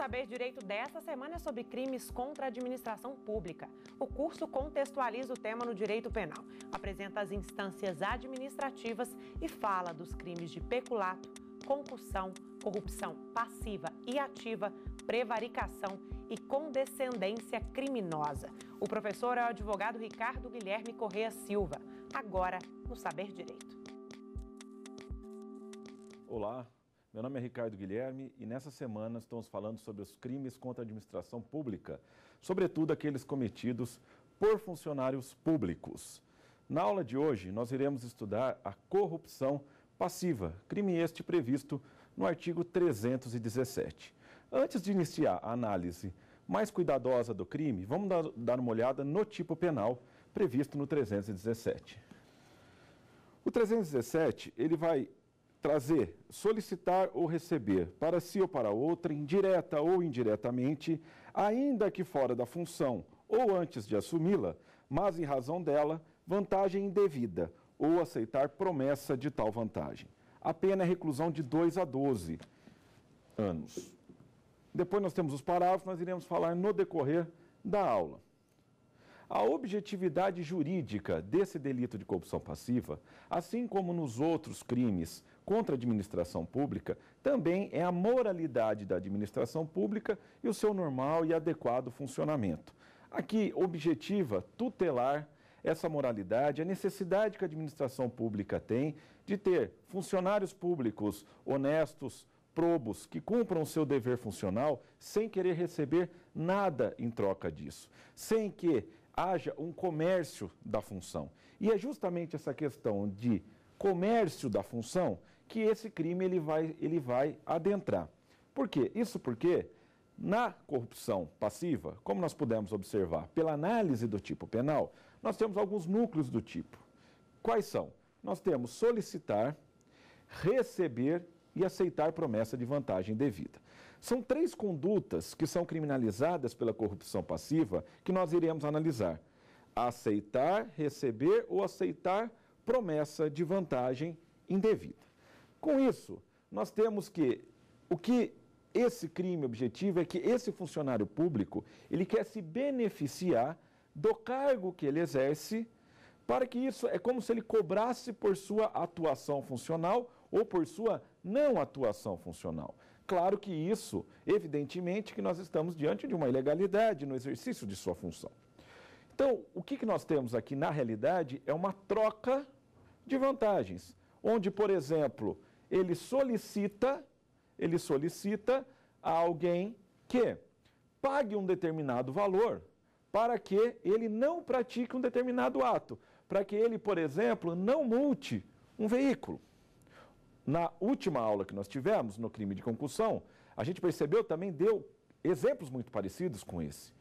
Saber Direito desta semana é sobre crimes contra a administração pública. O curso contextualiza o tema no direito penal, apresenta as instâncias administrativas e fala dos crimes de peculato, concussão, corrupção passiva e ativa, prevaricação e condescendência criminosa. O professor é o advogado Ricardo Guilherme Correia Silva, agora no Saber Direito. Olá, meu nome é Ricardo Guilherme e nessa semana estamos falando sobre os crimes contra a administração pública, sobretudo aqueles cometidos por funcionários públicos. Na aula de hoje, nós iremos estudar a corrupção passiva, crime este previsto no artigo 317. Antes de iniciar a análise mais cuidadosa do crime, vamos dar uma olhada no tipo penal previsto no 317. O 317, ele vai trazer, solicitar ou receber, para si ou para outra, indireta ou indiretamente, ainda que fora da função ou antes de assumi-la, mas em razão dela, vantagem indevida ou aceitar promessa de tal vantagem. A pena é reclusão de 2 a 12 anos. Depois nós temos os parágrafos, nós iremos falar no decorrer da aula. A objetividade jurídica desse delito de corrupção passiva, assim como nos outros crimes contra a administração pública, também é a moralidade da administração pública e o seu normal e adequado funcionamento. Aqui, objetiva tutelar essa moralidade, a necessidade que a administração pública tem de ter funcionários públicos honestos, probos, que cumpram o seu dever funcional sem querer receber nada em troca disso, sem que haja um comércio da função. E é justamente essa questão de comércio da função que esse crime ele vai, ele vai adentrar. Por quê? Isso porque na corrupção passiva, como nós pudemos observar pela análise do tipo penal, nós temos alguns núcleos do tipo. Quais são? Nós temos solicitar, receber e aceitar promessa de vantagem devida. São três condutas que são criminalizadas pela corrupção passiva que nós iremos analisar: aceitar, receber ou aceitar promessa de vantagem indevida. Com isso, nós temos que o que esse crime objetivo é que esse funcionário público, ele quer se beneficiar do cargo que ele exerce, para que isso é como se ele cobrasse por sua atuação funcional ou por sua não atuação funcional. Claro que isso, evidentemente, que nós estamos diante de uma ilegalidade no exercício de sua função. Então, o que, nós temos aqui, na realidade, é uma troca de vantagens, onde, por exemplo, ele solicita, ele solicita a alguém que pague um determinado valor para que ele não pratique um determinado ato, para que ele, por exemplo, não multe um veículo. Na última aula que nós tivemos, no crime de concussão, a gente percebeu também, deu exemplos muito parecidos com esse.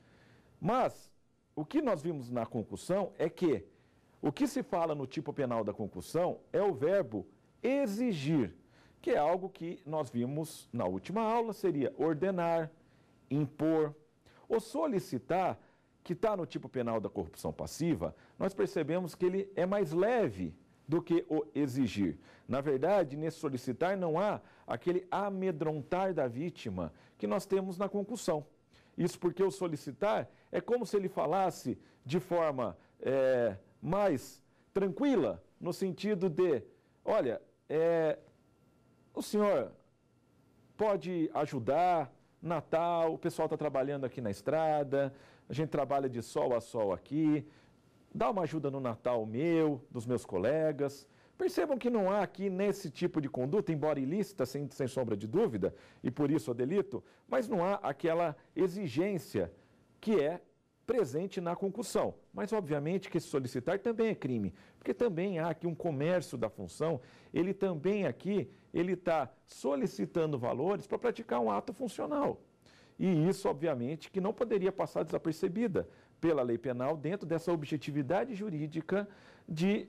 Mas o que nós vimos na concussão é que o que se fala no tipo penal da concussão é o verbo exigir, que é algo que nós vimos na última aula, seria ordenar, impor ou solicitar, que está no tipo penal da corrupção passiva, nós percebemos que ele é mais leve do que o exigir. Na verdade, nesse solicitar não há aquele amedrontar da vítima que nós temos na concussão. Isso porque o solicitar é como se ele falasse de forma é, mais tranquila, no sentido de: olha, é, o senhor pode ajudar, Natal, o pessoal está trabalhando aqui na estrada, a gente trabalha de sol a sol aqui, dá uma ajuda no Natal meu, dos meus colegas. Percebam que não há aqui nesse tipo de conduta, embora ilícita, sem, sem sombra de dúvida, e por isso o delito, mas não há aquela exigência que é presente na concussão. Mas, obviamente, que solicitar também é crime, porque também há aqui um comércio da função, ele também aqui, ele está solicitando valores para praticar um ato funcional. E isso, obviamente, que não poderia passar desapercebida, pela lei penal dentro dessa objetividade jurídica de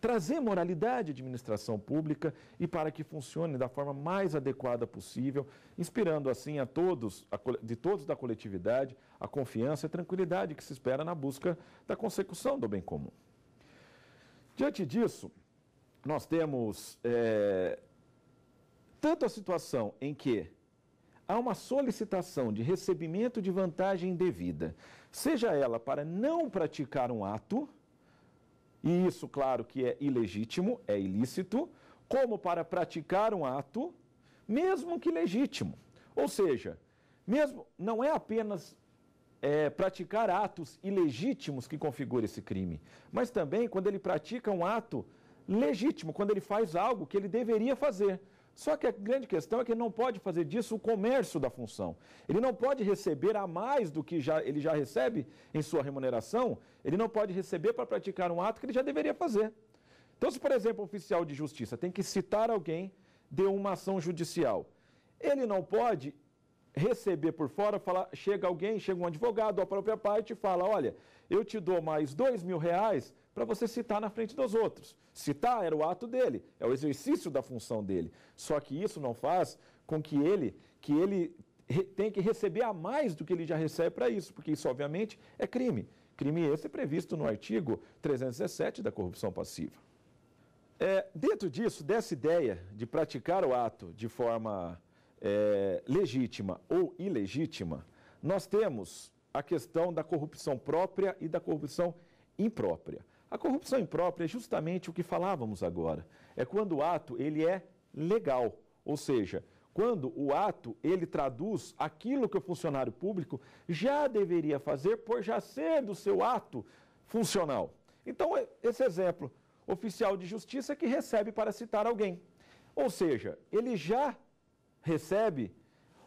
trazer moralidade à administração pública e para que funcione da forma mais adequada possível, inspirando assim a todos, a, de todos da coletividade, a confiança e a tranquilidade que se espera na busca da consecução do bem comum. Diante disso, nós temos é, tanto a situação em que há uma solicitação de recebimento de vantagem devida seja ela para não praticar um ato, e isso, claro, que é ilegítimo, é ilícito, como para praticar um ato, mesmo que legítimo. Ou seja, mesmo não é apenas é, praticar atos ilegítimos que configura esse crime, mas também quando ele pratica um ato legítimo, quando ele faz algo que ele deveria fazer. Só que a grande questão é que ele não pode fazer disso o comércio da função. Ele não pode receber a mais do que já, ele já recebe em sua remuneração, ele não pode receber para praticar um ato que ele já deveria fazer. Então, se, por exemplo, o oficial de justiça tem que citar alguém de uma ação judicial, ele não pode receber por fora, falar, chega alguém, chega um advogado, a própria parte e fala, olha, eu te dou mais dois mil reais para você citar na frente dos outros. Citar era o ato dele, é o exercício da função dele. Só que isso não faz com que ele, que ele tem que receber a mais do que ele já recebe para isso, porque isso obviamente é crime. Crime esse previsto no artigo 317 da corrupção passiva. É, dentro disso, dessa ideia de praticar o ato de forma é, legítima ou ilegítima, nós temos a questão da corrupção própria e da corrupção imprópria. A corrupção imprópria é justamente o que falávamos agora. É quando o ato ele é legal, ou seja, quando o ato ele traduz aquilo que o funcionário público já deveria fazer por já ser do seu ato funcional. Então, é esse exemplo, oficial de justiça que recebe para citar alguém. Ou seja, ele já recebe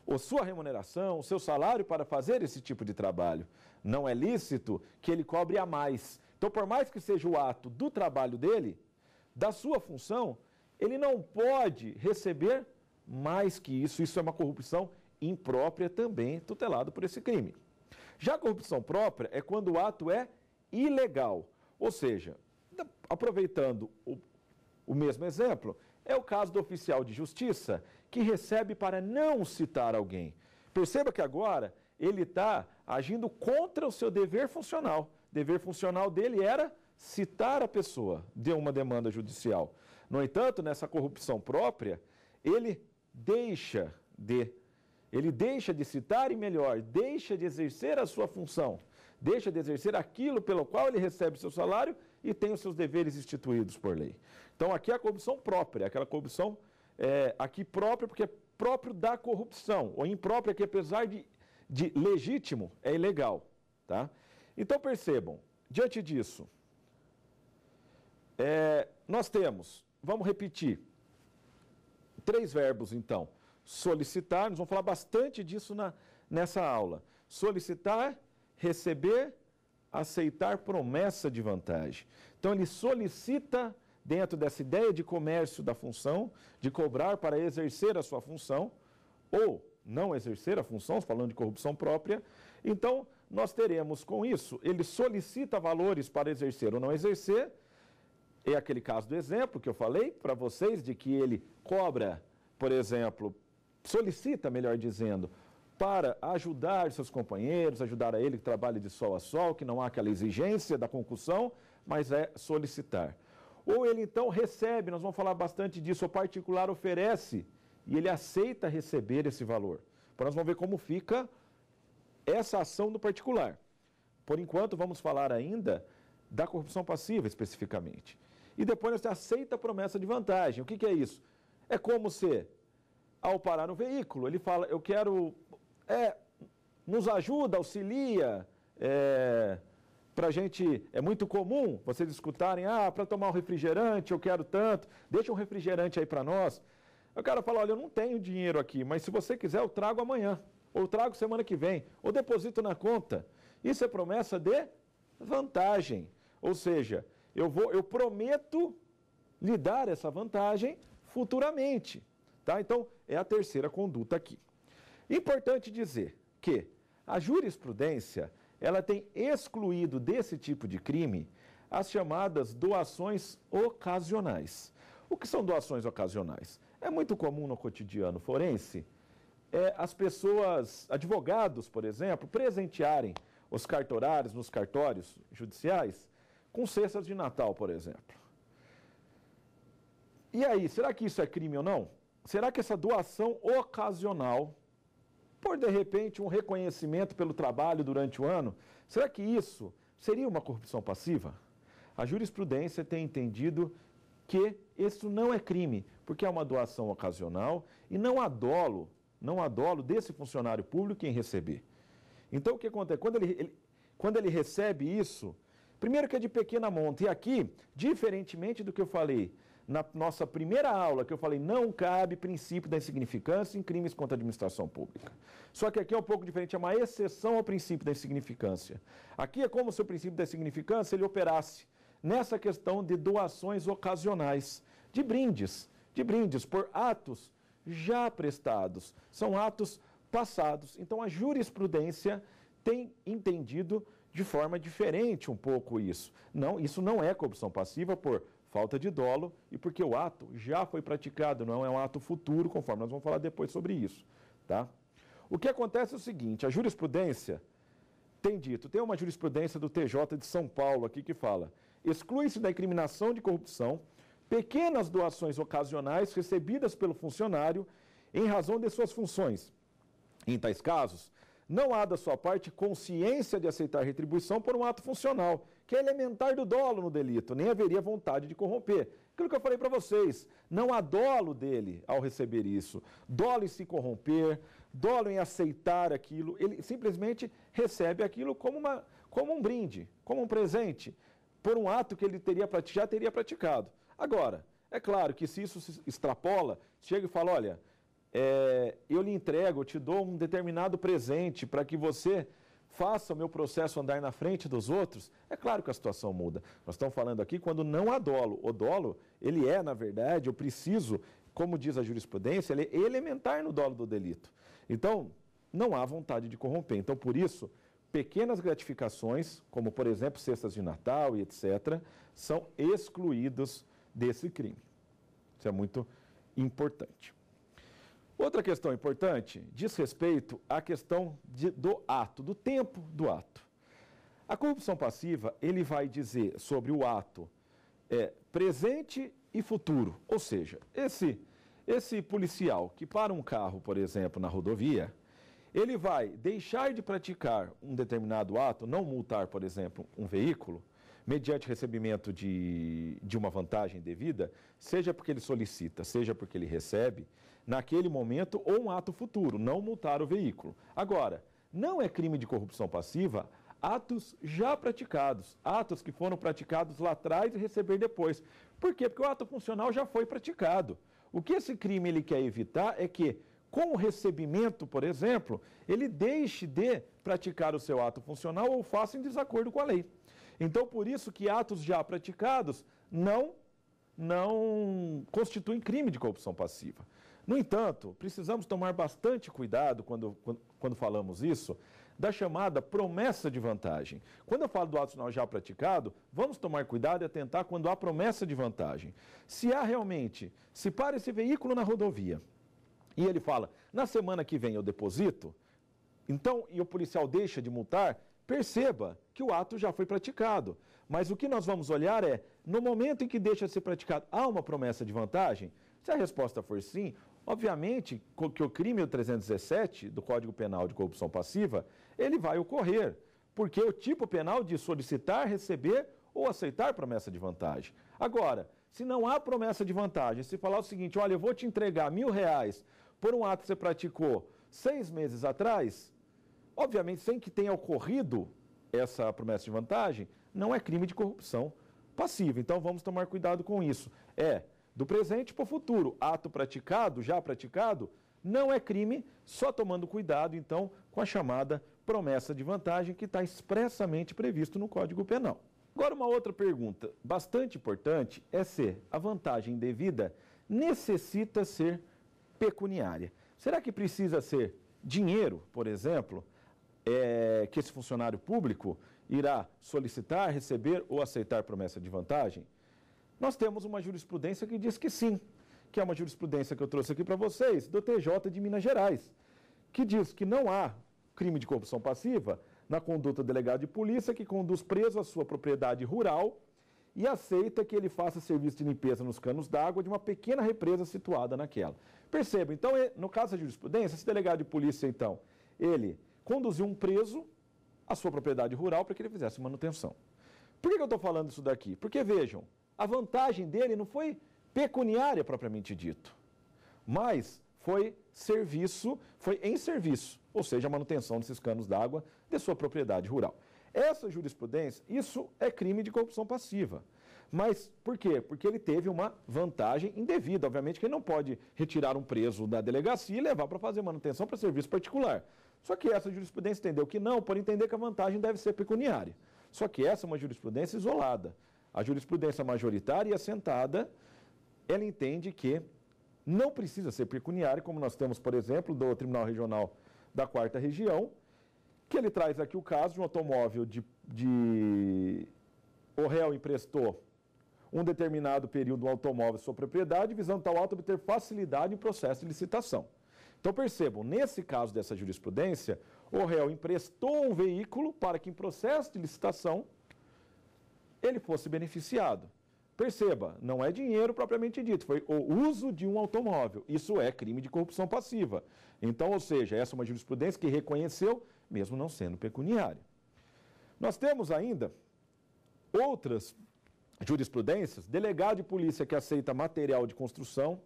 a sua remuneração, o seu salário para fazer esse tipo de trabalho. Não é lícito que ele cobre a mais então, por mais que seja o ato do trabalho dele, da sua função, ele não pode receber mais que isso. Isso é uma corrupção imprópria também, tutelado por esse crime. Já a corrupção própria é quando o ato é ilegal, ou seja, aproveitando o, o mesmo exemplo, é o caso do oficial de justiça que recebe para não citar alguém. Perceba que agora ele está agindo contra o seu dever funcional dever funcional dele era citar a pessoa de uma demanda judicial. No entanto, nessa corrupção própria, ele deixa de ele deixa de citar e melhor, deixa de exercer a sua função, deixa de exercer aquilo pelo qual ele recebe seu salário e tem os seus deveres instituídos por lei. Então aqui é a corrupção própria, aquela corrupção é, aqui própria, porque é próprio da corrupção, ou imprópria que apesar de, de legítimo, é ilegal. Tá? Então percebam, diante disso, é, nós temos, vamos repetir, três verbos então. Solicitar, nós vamos falar bastante disso na, nessa aula. Solicitar, receber, aceitar promessa de vantagem. Então ele solicita, dentro dessa ideia de comércio da função, de cobrar para exercer a sua função, ou não exercer a função, falando de corrupção própria. Então, nós teremos com isso, ele solicita valores para exercer ou não exercer, é aquele caso do exemplo que eu falei para vocês, de que ele cobra, por exemplo, solicita, melhor dizendo, para ajudar seus companheiros, ajudar a ele que trabalha de sol a sol, que não há aquela exigência da concussão, mas é solicitar. Ou ele então recebe, nós vamos falar bastante disso, o particular oferece e ele aceita receber esse valor. Para nós vamos ver como fica essa ação do particular. Por enquanto, vamos falar ainda da corrupção passiva especificamente. E depois você aceita a promessa de vantagem. O que, que é isso? É como se, ao parar no veículo, ele fala, eu quero, é, nos ajuda, auxilia, é, para a gente, é muito comum vocês escutarem, ah, para tomar um refrigerante, eu quero tanto, deixa um refrigerante aí para nós. O cara fala, olha, eu não tenho dinheiro aqui, mas se você quiser, eu trago amanhã ou trago semana que vem, ou deposito na conta. Isso é promessa de vantagem. Ou seja, eu vou, eu prometo lhe dar essa vantagem futuramente, tá? Então, é a terceira conduta aqui. Importante dizer que a jurisprudência, ela tem excluído desse tipo de crime as chamadas doações ocasionais. O que são doações ocasionais? É muito comum no cotidiano forense é, as pessoas, advogados, por exemplo, presentearem os cartorários nos cartórios judiciais com cestas de Natal, por exemplo. E aí, será que isso é crime ou não? Será que essa doação ocasional, por de repente um reconhecimento pelo trabalho durante o ano, será que isso seria uma corrupção passiva? A jurisprudência tem entendido que isso não é crime, porque é uma doação ocasional e não há dolo não há dolo desse funcionário público em receber. Então, o que acontece? Quando ele, ele, quando ele recebe isso, primeiro que é de pequena monta, e aqui, diferentemente do que eu falei na nossa primeira aula, que eu falei, não cabe princípio da insignificância em crimes contra a administração pública. Só que aqui é um pouco diferente, é uma exceção ao princípio da insignificância. Aqui é como se o princípio da insignificância ele operasse nessa questão de doações ocasionais, de brindes, de brindes por atos já prestados, são atos passados. Então a jurisprudência tem entendido de forma diferente um pouco isso. Não, isso não é corrupção passiva por falta de dolo e porque o ato já foi praticado, não é um ato futuro, conforme nós vamos falar depois sobre isso, tá? O que acontece é o seguinte, a jurisprudência tem dito, tem uma jurisprudência do TJ de São Paulo aqui que fala: exclui-se da incriminação de corrupção pequenas doações ocasionais recebidas pelo funcionário em razão de suas funções. Em tais casos, não há da sua parte consciência de aceitar retribuição por um ato funcional, que é elementar do dolo no delito, nem haveria vontade de corromper. Aquilo que eu falei para vocês, não há dolo dele ao receber isso. Dolo em se corromper, dolo em aceitar aquilo, ele simplesmente recebe aquilo como, uma, como um brinde, como um presente, por um ato que ele teria, já teria praticado. Agora, é claro que se isso se extrapola, chega e fala, olha, é, eu lhe entrego, eu te dou um determinado presente para que você faça o meu processo andar na frente dos outros, é claro que a situação muda. Nós estamos falando aqui quando não há dolo. O dolo, ele é, na verdade, eu preciso, como diz a jurisprudência, ele é elementar no dolo do delito. Então, não há vontade de corromper. Então, por isso, pequenas gratificações, como por exemplo cestas de Natal e etc., são excluídos desse crime. Isso é muito importante. Outra questão importante diz respeito à questão de, do ato, do tempo do ato. A corrupção passiva, ele vai dizer sobre o ato é, presente e futuro. Ou seja, esse, esse policial que para um carro, por exemplo, na rodovia, ele vai deixar de praticar um determinado ato, não multar, por exemplo, um veículo, mediante recebimento de, de uma vantagem devida, seja porque ele solicita, seja porque ele recebe, naquele momento ou um ato futuro, não multar o veículo. Agora, não é crime de corrupção passiva atos já praticados, atos que foram praticados lá atrás e receber depois. Por quê? Porque o ato funcional já foi praticado. O que esse crime ele quer evitar é que, com o recebimento, por exemplo, ele deixe de praticar o seu ato funcional ou faça em desacordo com a lei. Então, por isso que atos já praticados não, não constituem crime de corrupção passiva. No entanto, precisamos tomar bastante cuidado quando, quando, quando falamos isso, da chamada promessa de vantagem. Quando eu falo do ato sinal já praticado, vamos tomar cuidado e atentar quando há promessa de vantagem. Se há realmente, se para esse veículo na rodovia e ele fala, na semana que vem eu deposito, então, e o policial deixa de multar, Perceba que o ato já foi praticado, mas o que nós vamos olhar é, no momento em que deixa de ser praticado, há uma promessa de vantagem? Se a resposta for sim, obviamente que o crime 317 do Código Penal de Corrupção Passiva, ele vai ocorrer, porque o tipo penal de solicitar, receber ou aceitar promessa de vantagem. Agora, se não há promessa de vantagem, se falar o seguinte, olha, eu vou te entregar mil reais por um ato que você praticou seis meses atrás, Obviamente, sem que tenha ocorrido essa promessa de vantagem, não é crime de corrupção passiva. Então, vamos tomar cuidado com isso. É do presente para o futuro. Ato praticado, já praticado, não é crime, só tomando cuidado, então, com a chamada promessa de vantagem que está expressamente previsto no Código Penal. Agora, uma outra pergunta bastante importante é se a vantagem devida necessita ser pecuniária. Será que precisa ser dinheiro, por exemplo? é, que esse funcionário público irá solicitar, receber ou aceitar promessa de vantagem? Nós temos uma jurisprudência que diz que sim, que é uma jurisprudência que eu trouxe aqui para vocês, do TJ de Minas Gerais, que diz que não há crime de corrupção passiva na conduta do delegado de polícia que conduz preso à sua propriedade rural e aceita que ele faça serviço de limpeza nos canos d'água de uma pequena represa situada naquela. Perceba, então, é, no caso da jurisprudência, esse delegado de polícia, então, ele conduziu um preso à sua propriedade rural para que ele fizesse manutenção. Por que, eu estou falando isso daqui? Porque vejam, a vantagem dele não foi pecuniária propriamente dito, mas foi serviço, foi em serviço, ou seja, a manutenção desses canos d'água de sua propriedade rural. Essa jurisprudência, isso é crime de corrupção passiva. Mas por quê? Porque ele teve uma vantagem indevida. Obviamente que ele não pode retirar um preso da delegacia e levar para fazer manutenção para serviço particular. Só que essa jurisprudência entendeu que não, por entender que a vantagem deve ser pecuniária. Só que essa é uma jurisprudência isolada. A jurisprudência majoritária e assentada, ela entende que não precisa ser pecuniária, como nós temos, por exemplo, do Tribunal Regional da Quarta Região, que ele traz aqui o caso de um automóvel de, de o réu emprestou um determinado período um automóvel sua propriedade, visando tal auto obter facilidade em processo de licitação. Então percebam, nesse caso dessa jurisprudência, o réu emprestou um veículo para que em processo de licitação ele fosse beneficiado. Perceba, não é dinheiro propriamente dito, foi o uso de um automóvel. Isso é crime de corrupção passiva. Então, ou seja, essa é uma jurisprudência que reconheceu, mesmo não sendo pecuniária. Nós temos ainda outras jurisprudências, delegado de polícia que aceita material de construção,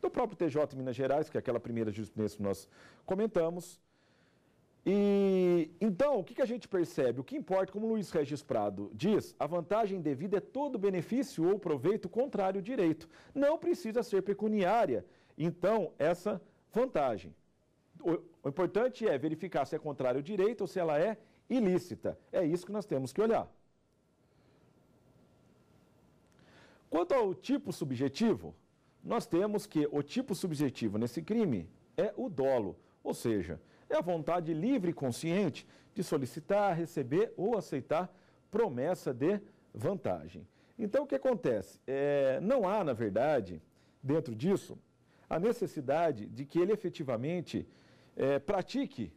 do próprio TJ de Minas Gerais, que é aquela primeira jurisprudência que nós comentamos. E então, o que, que a gente percebe? O que importa, como Luiz Regis Prado diz, a vantagem devida é todo benefício ou proveito contrário ao direito. Não precisa ser pecuniária. Então, essa vantagem. O importante é verificar se é contrário ao direito ou se ela é ilícita. É isso que nós temos que olhar. Quanto ao tipo subjetivo, nós temos que o tipo subjetivo nesse crime é o dolo, ou seja, é a vontade livre e consciente de solicitar, receber ou aceitar promessa de vantagem. Então, o que acontece? É, não há, na verdade, dentro disso, a necessidade de que ele efetivamente é, pratique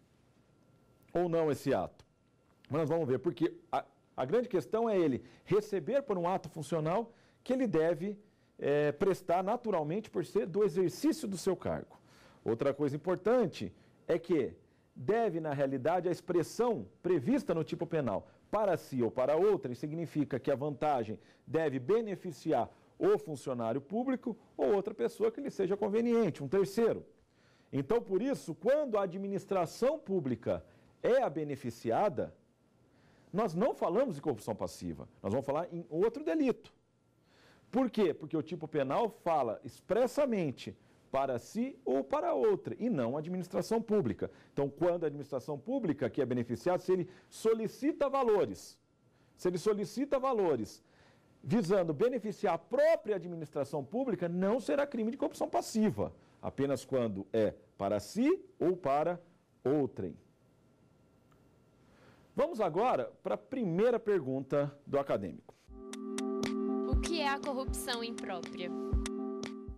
ou não esse ato. Mas nós vamos ver, porque a, a grande questão é ele receber por um ato funcional que ele deve é, prestar naturalmente por ser do exercício do seu cargo. Outra coisa importante é que deve, na realidade, a expressão prevista no tipo penal para si ou para outra significa que a vantagem deve beneficiar o funcionário público ou outra pessoa que lhe seja conveniente, um terceiro. Então, por isso, quando a administração pública é a beneficiada, nós não falamos de corrupção passiva, nós vamos falar em outro delito. Por quê? Porque o tipo penal fala expressamente para si ou para outra, e não a administração pública. Então, quando a administração pública que é beneficiada, se ele solicita valores, se ele solicita valores visando beneficiar a própria administração pública, não será crime de corrupção passiva, apenas quando é para si ou para outrem. Vamos agora para a primeira pergunta do acadêmico a corrupção imprópria?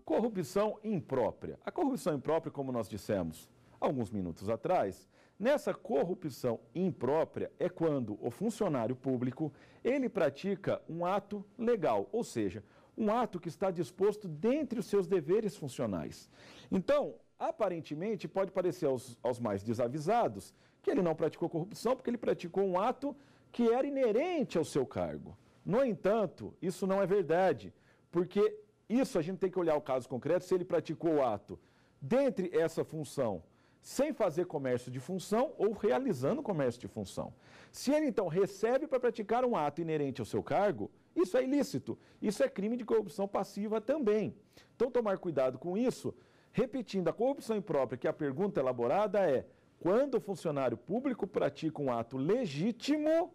Corrupção imprópria. A corrupção imprópria, como nós dissemos alguns minutos atrás, nessa corrupção imprópria é quando o funcionário público ele pratica um ato legal, ou seja, um ato que está disposto dentre os seus deveres funcionais. Então, aparentemente, pode parecer aos, aos mais desavisados que ele não praticou corrupção porque ele praticou um ato que era inerente ao seu cargo. No entanto, isso não é verdade, porque isso a gente tem que olhar o caso concreto se ele praticou o ato dentre essa função sem fazer comércio de função ou realizando comércio de função. Se ele então recebe para praticar um ato inerente ao seu cargo, isso é ilícito. Isso é crime de corrupção passiva também. Então tomar cuidado com isso. Repetindo, a corrupção imprópria, que é a pergunta elaborada é: quando o funcionário público pratica um ato legítimo,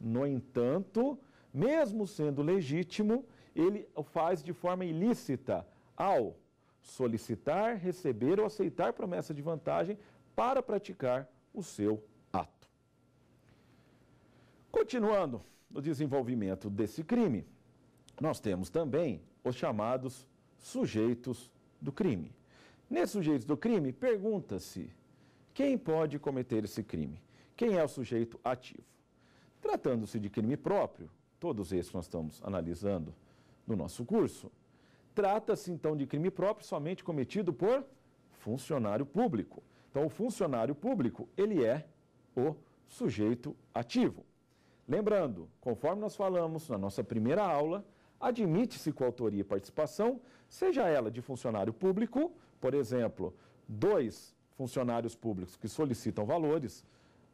no entanto, mesmo sendo legítimo, ele o faz de forma ilícita ao solicitar, receber ou aceitar promessa de vantagem para praticar o seu ato. Continuando no desenvolvimento desse crime, nós temos também os chamados sujeitos do crime. Nesses sujeitos do crime, pergunta-se quem pode cometer esse crime? Quem é o sujeito ativo? Tratando-se de crime próprio, todos esses nós estamos analisando no nosso curso. Trata-se então de crime próprio somente cometido por funcionário público. Então, o funcionário público, ele é o sujeito ativo. Lembrando, conforme nós falamos na nossa primeira aula, admite-se coautoria e participação, seja ela de funcionário público, por exemplo, dois funcionários públicos que solicitam valores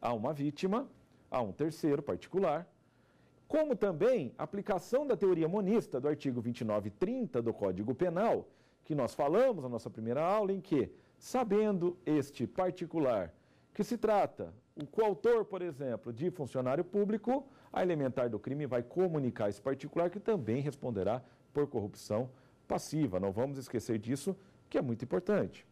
a uma vítima, a um terceiro particular, como também aplicação da teoria monista do artigo 29 e 30 do Código Penal, que nós falamos na nossa primeira aula, em que, sabendo este particular que se trata o coautor, por exemplo, de funcionário público, a elementar do crime vai comunicar esse particular que também responderá por corrupção passiva. Não vamos esquecer disso, que é muito importante.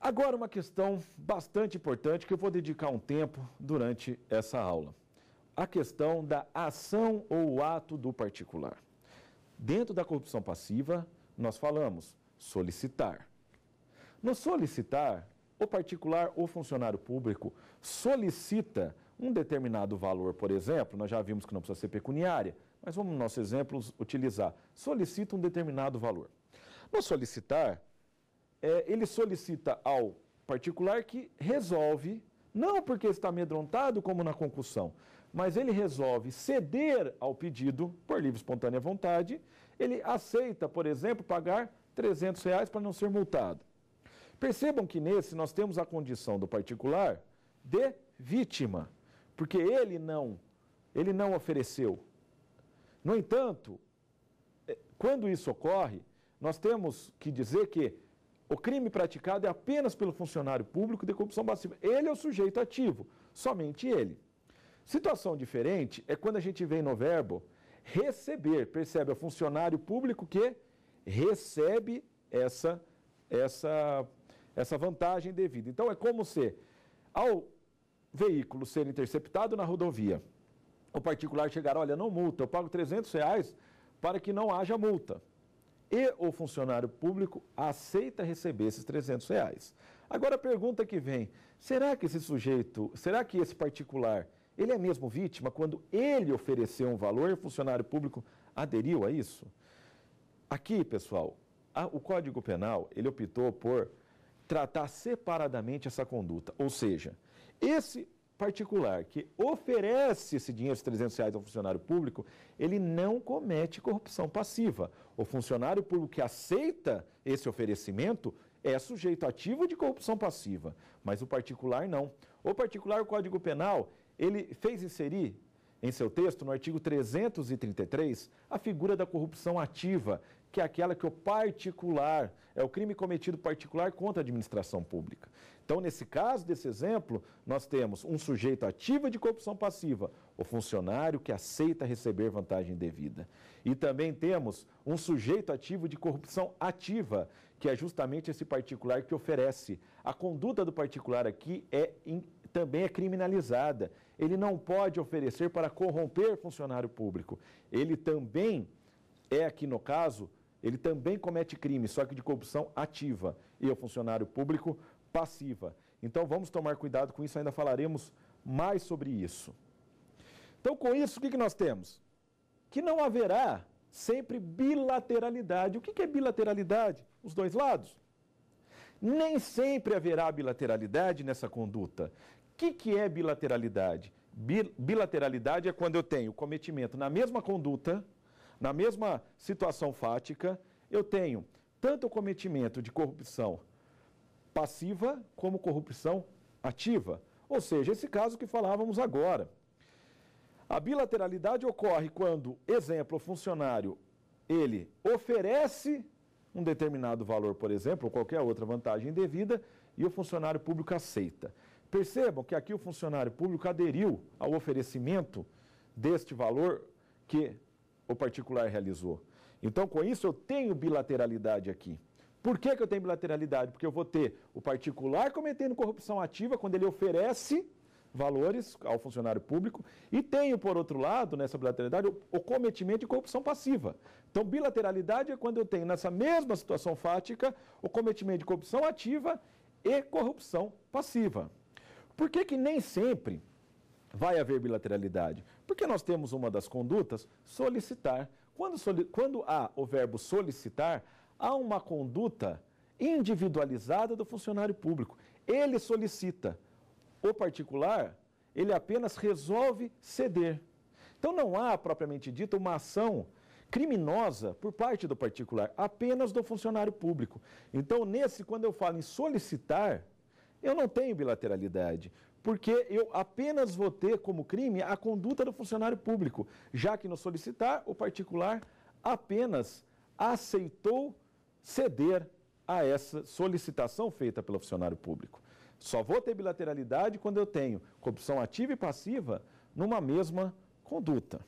Agora, uma questão bastante importante que eu vou dedicar um tempo durante essa aula a questão da ação ou ato do particular. Dentro da corrupção passiva, nós falamos solicitar. No solicitar, o particular ou funcionário público solicita um determinado valor, por exemplo, nós já vimos que não precisa ser pecuniária, mas vamos, no nosso exemplo, utilizar. Solicita um determinado valor. No solicitar, é, ele solicita ao particular que resolve, não porque está amedrontado, como na concussão, mas ele resolve ceder ao pedido por livre espontânea vontade, ele aceita, por exemplo, pagar 300 reais para não ser multado. Percebam que nesse nós temos a condição do particular de vítima, porque ele não, ele não ofereceu. No entanto, eh, quando isso ocorre, nós temos que dizer que o crime praticado é apenas pelo funcionário público de corrupção passiva. Ele é o sujeito ativo, somente ele. Situação diferente é quando a gente vem no verbo receber, percebe? É o funcionário público que recebe essa, essa, essa vantagem devida. Então, é como se, ao veículo ser interceptado na rodovia, o particular chegar, olha, não multa, eu pago 300 reais para que não haja multa. E o funcionário público aceita receber esses 300 reais. Agora a pergunta que vem, será que esse sujeito, será que esse particular ele é mesmo vítima quando ele ofereceu um valor e o funcionário público aderiu a isso? Aqui, pessoal, a, o Código Penal, ele optou por tratar separadamente essa conduta. Ou seja, esse particular que oferece esse dinheiro, esses 300 reais ao funcionário público, ele não comete corrupção passiva. O funcionário público que aceita esse oferecimento é sujeito ativo de corrupção passiva, mas o particular não. O particular, o Código Penal, ele fez inserir em seu texto, no artigo 333, a figura da corrupção ativa, que é aquela que o particular, é o crime cometido particular contra a administração pública. Então, nesse caso desse exemplo, nós temos um sujeito ativo de corrupção passiva, o funcionário que aceita receber vantagem devida. E também temos um sujeito ativo de corrupção ativa, que é justamente esse particular que oferece. A conduta do particular aqui é também é criminalizada ele não pode oferecer para corromper funcionário público. Ele também é aqui no caso, ele também comete crime, só que de corrupção ativa e é o funcionário público passiva. Então vamos tomar cuidado com isso, ainda falaremos mais sobre isso. Então, com isso, o que, que nós temos? Que não haverá sempre bilateralidade. O que, que é bilateralidade? Os dois lados. Nem sempre haverá bilateralidade nessa conduta que, que é bilateralidade? Bilateralidade é quando eu tenho cometimento na mesma conduta, na mesma situação fática, eu tenho tanto o cometimento de corrupção passiva como corrupção ativa. Ou seja, esse caso que falávamos agora. A bilateralidade ocorre quando, exemplo, o funcionário ele oferece um determinado valor, por exemplo, ou qualquer outra vantagem devida, e o funcionário público aceita. Percebam que aqui o funcionário público aderiu ao oferecimento deste valor que o particular realizou. Então, com isso, eu tenho bilateralidade aqui. Por que, que eu tenho bilateralidade? Porque eu vou ter o particular cometendo corrupção ativa quando ele oferece valores ao funcionário público e tenho, por outro lado, nessa bilateralidade, o cometimento de corrupção passiva. Então, bilateralidade é quando eu tenho, nessa mesma situação fática, o cometimento de corrupção ativa e corrupção passiva. Por que, que nem sempre vai haver bilateralidade? Porque nós temos uma das condutas, solicitar. Quando, soli quando há o verbo solicitar, há uma conduta individualizada do funcionário público. Ele solicita. O particular, ele apenas resolve ceder. Então não há, propriamente dito uma ação criminosa por parte do particular, apenas do funcionário público. Então, nesse, quando eu falo em solicitar, eu não tenho bilateralidade, porque eu apenas vou ter como crime a conduta do funcionário público, já que no solicitar, o particular apenas aceitou ceder a essa solicitação feita pelo funcionário público. Só vou ter bilateralidade quando eu tenho corrupção ativa e passiva numa mesma conduta.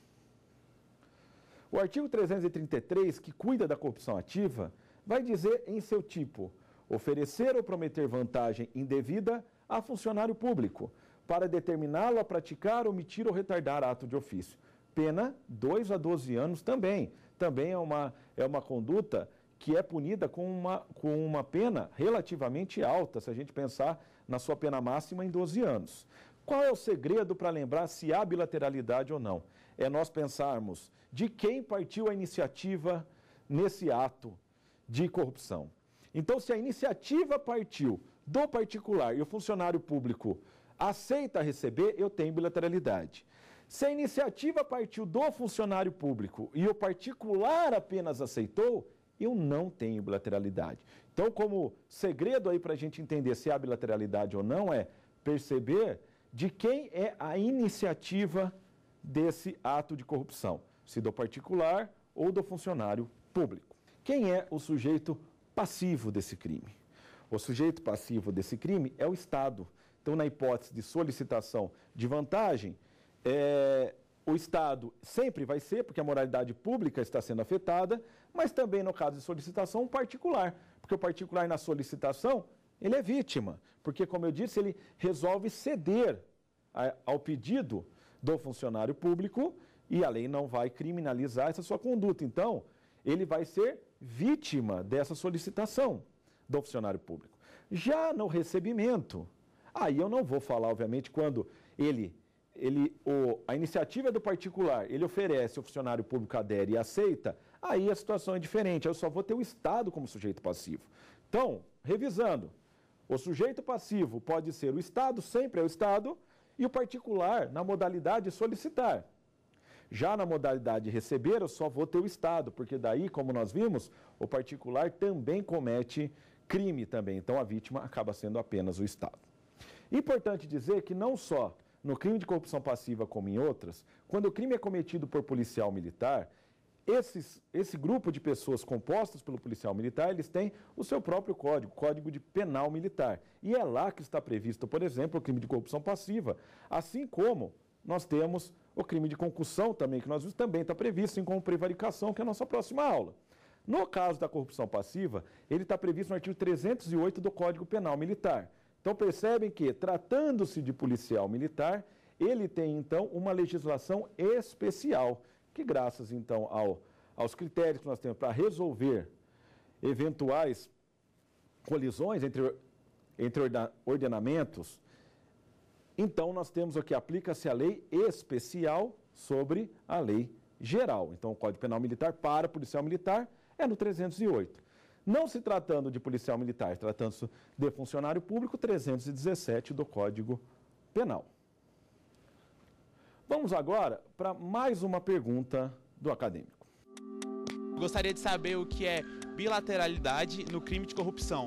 O artigo 333, que cuida da corrupção ativa, vai dizer em seu tipo oferecer ou prometer vantagem indevida a funcionário público, para determiná-lo a praticar, omitir ou retardar ato de ofício. Pena 2 a 12 anos também. Também é uma, é uma conduta que é punida com uma, com uma pena relativamente alta, se a gente pensar na sua pena máxima em 12 anos. Qual é o segredo para lembrar se há bilateralidade ou não? É nós pensarmos de quem partiu a iniciativa nesse ato de corrupção. Então, se a iniciativa partiu do particular e o funcionário público aceita receber, eu tenho bilateralidade. Se a iniciativa partiu do funcionário público e o particular apenas aceitou, eu não tenho bilateralidade. Então, como segredo aí para a gente entender se há bilateralidade ou não é perceber de quem é a iniciativa desse ato de corrupção, se do particular ou do funcionário público. Quem é o sujeito passivo desse crime. O sujeito passivo desse crime é o Estado. Então, na hipótese de solicitação de vantagem, é, o Estado sempre vai ser, porque a moralidade pública está sendo afetada, mas também, no caso de solicitação, o particular, porque o particular na solicitação, ele é vítima, porque, como eu disse, ele resolve ceder a, ao pedido do funcionário público e a lei não vai criminalizar essa sua conduta. Então, ele vai ser vítima dessa solicitação do funcionário público. Já no recebimento, aí eu não vou falar, obviamente, quando ele, ele o, a iniciativa é do particular, ele oferece, o funcionário público adere e aceita, aí a situação é diferente, eu só vou ter o Estado como sujeito passivo. Então, revisando, o sujeito passivo pode ser o Estado, sempre é o Estado, e o particular na modalidade solicitar. Já na modalidade receber, eu só vou ter o Estado, porque daí, como nós vimos, o particular também comete crime também. Então a vítima acaba sendo apenas o Estado. Importante dizer que não só no crime de corrupção passiva como em outras, quando o crime é cometido por policial militar, esses, esse grupo de pessoas compostas pelo policial militar, eles têm o seu próprio código, código de penal militar. E é lá que está previsto, por exemplo, o crime de corrupção passiva, assim como nós temos o crime de concussão também, que nós vimos, também está previsto, assim como prevaricação, que é a nossa próxima aula. No caso da corrupção passiva, ele está previsto no artigo 308 do Código Penal Militar. Então percebem que, tratando-se de policial militar, ele tem então uma legislação especial, que graças então ao, aos critérios que nós temos para resolver eventuais colisões entre, entre ordenamentos, então, nós temos aqui, aplica-se a lei especial sobre a lei geral. Então, o Código Penal Militar para policial militar é no 308. Não se tratando de policial militar, tratando-se de funcionário público, 317 do Código Penal. Vamos agora para mais uma pergunta do acadêmico. Gostaria de saber o que é bilateralidade no crime de corrupção.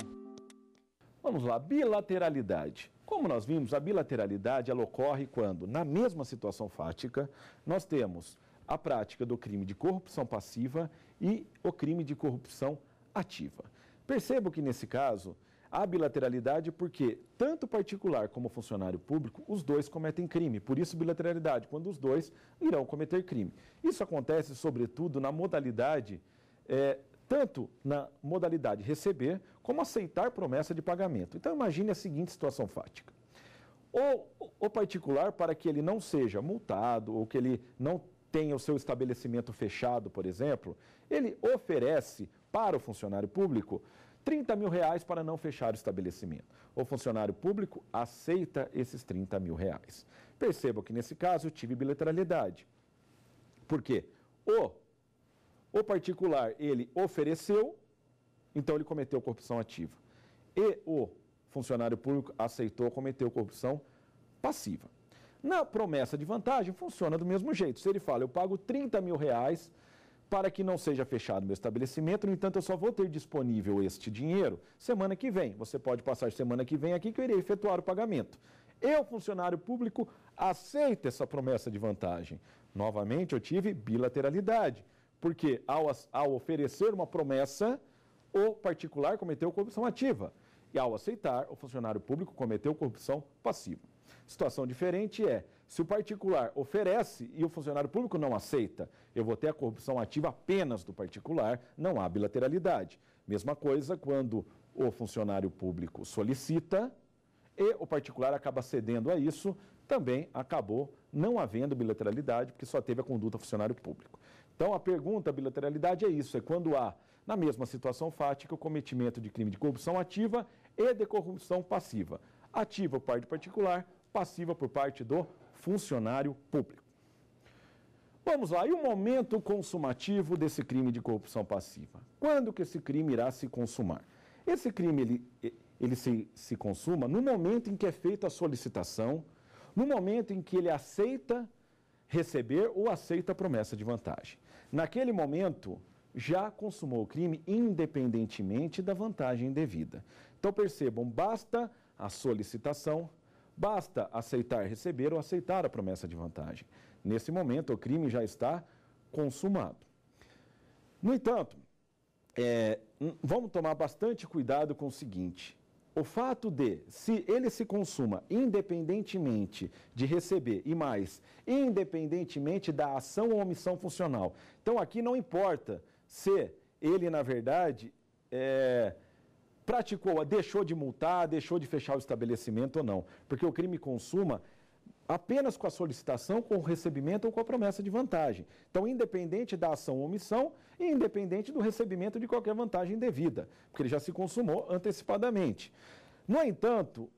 Vamos lá, bilateralidade como nós vimos, a bilateralidade ela ocorre quando, na mesma situação fática, nós temos a prática do crime de corrupção passiva e o crime de corrupção ativa. Percebo que nesse caso há bilateralidade porque tanto particular como funcionário público, os dois cometem crime, por isso bilateralidade, quando os dois irão cometer crime. Isso acontece sobretudo na modalidade, é, tanto na modalidade receber como aceitar promessa de pagamento. Então imagine a seguinte situação fática. Ou o particular, para que ele não seja multado ou que ele não tenha o seu estabelecimento fechado, por exemplo, ele oferece para o funcionário público 30 mil reais para não fechar o estabelecimento. O funcionário público aceita esses 30 mil reais. Perceba que nesse caso eu tive bilateralidade. Por quê? O, o particular, ele ofereceu então ele cometeu corrupção ativa. E o funcionário público aceitou cometeu corrupção passiva. Na promessa de vantagem, funciona do mesmo jeito. Se ele fala, eu pago 30 mil reais para que não seja fechado meu estabelecimento, no entanto, eu só vou ter disponível este dinheiro semana que vem. Você pode passar semana que vem aqui que eu irei efetuar o pagamento. Eu, funcionário público, aceito essa promessa de vantagem. Novamente, eu tive bilateralidade, porque ao, ao oferecer uma promessa, o particular cometeu corrupção ativa e, ao aceitar, o funcionário público cometeu corrupção passiva. Situação diferente é se o particular oferece e o funcionário público não aceita, eu vou ter a corrupção ativa apenas do particular, não há bilateralidade. Mesma coisa quando o funcionário público solicita e o particular acaba cedendo a isso, também acabou não havendo bilateralidade, porque só teve a conduta funcionário público. Então, a pergunta, a bilateralidade é isso, é quando há, na mesma situação fática, o cometimento de crime de corrupção ativa e de corrupção passiva. Ativa por parte particular, passiva por parte do funcionário público. Vamos lá, e o momento consumativo desse crime de corrupção passiva? Quando que esse crime irá se consumar? Esse crime, ele, ele se, se consuma no momento em que é feita a solicitação, no momento em que ele aceita receber ou aceita a promessa de vantagem. Naquele momento, já consumou o crime independentemente da vantagem devida. Então percebam, basta a solicitação, basta aceitar receber ou aceitar a promessa de vantagem. Nesse momento, o crime já está consumado. No entanto, é, hum, vamos tomar bastante cuidado com o seguinte: o fato de, se ele se consuma independentemente de receber e mais, independentemente da ação ou omissão funcional. Então aqui não importa se ele, na verdade, é, praticou, deixou de multar, deixou de fechar o estabelecimento ou não, porque o crime consuma apenas com a solicitação, com o recebimento ou com a promessa de vantagem. Então, independente da ação ou omissão e independente do recebimento de qualquer vantagem devida, porque ele já se consumou antecipadamente. No entanto,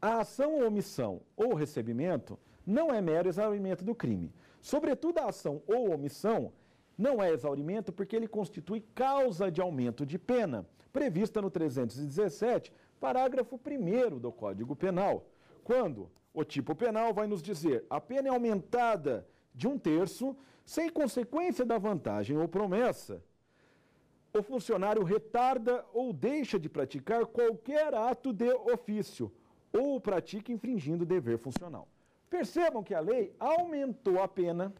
a ação ou omissão ou recebimento não é mero exaurimento do crime. Sobretudo, a ação ou omissão não é exaurimento porque ele constitui causa de aumento de pena, prevista no 317, parágrafo 1 do Código Penal, quando o tipo penal vai nos dizer: a pena é aumentada de um terço, sem consequência da vantagem ou promessa. O funcionário retarda ou deixa de praticar qualquer ato de ofício ou pratica infringindo o dever funcional. Percebam que a lei aumentou a pena,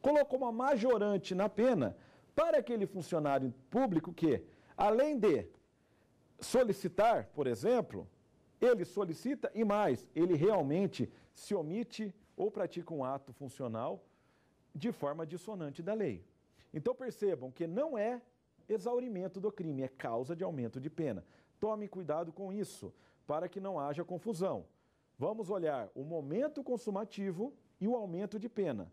colocou uma majorante na pena para aquele funcionário público que, além de solicitar, por exemplo, ele solicita e mais, ele realmente se omite ou pratica um ato funcional de forma dissonante da lei. Então percebam que não é exaurimento do crime, é causa de aumento de pena. Tome cuidado com isso, para que não haja confusão. Vamos olhar o momento consumativo e o aumento de pena.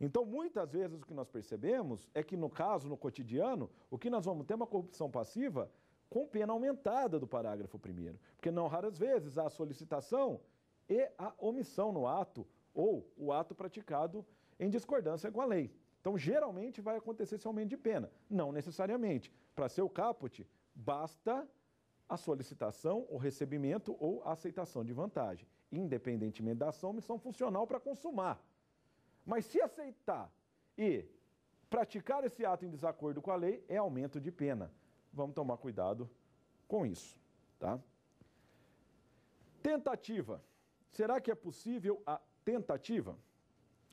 Então, muitas vezes o que nós percebemos é que, no caso, no cotidiano, o que nós vamos ter é uma corrupção passiva com pena aumentada do parágrafo 1. Porque não raras vezes há a solicitação e a omissão no ato ou o ato praticado em discordância com a lei. Então, geralmente vai acontecer esse aumento de pena. Não necessariamente. Para ser o caput, basta a solicitação, o recebimento ou a aceitação de vantagem, independentemente da ação, missão funcional para consumar. Mas se aceitar e praticar esse ato em desacordo com a lei, é aumento de pena. Vamos tomar cuidado com isso, tá? Tentativa. Será que é possível a tentativa?